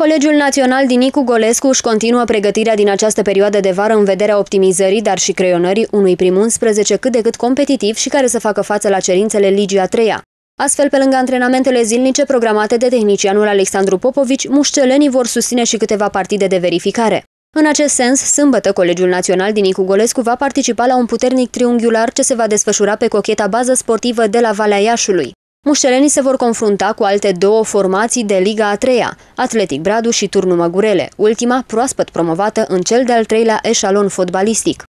Colegiul Național din Nicu Golescu își continuă pregătirea din această perioadă de vară în vederea optimizării, dar și creionării unui prim 11 cât de cât competitiv și care să facă față la cerințele Ligii a treia. Astfel, pe lângă antrenamentele zilnice programate de tehnicianul Alexandru Popovici, mușcelenii vor susține și câteva partide de verificare. În acest sens, sâmbătă, Colegiul Național din Nicu Golescu va participa la un puternic triunghiular ce se va desfășura pe cocheta bază sportivă de la Valea Iașului. Mușelenii se vor confrunta cu alte două formații de Liga a treia, Atletic Bradu și Turnu Măgurele, ultima proaspăt promovată în cel de-al treilea eșalon fotbalistic.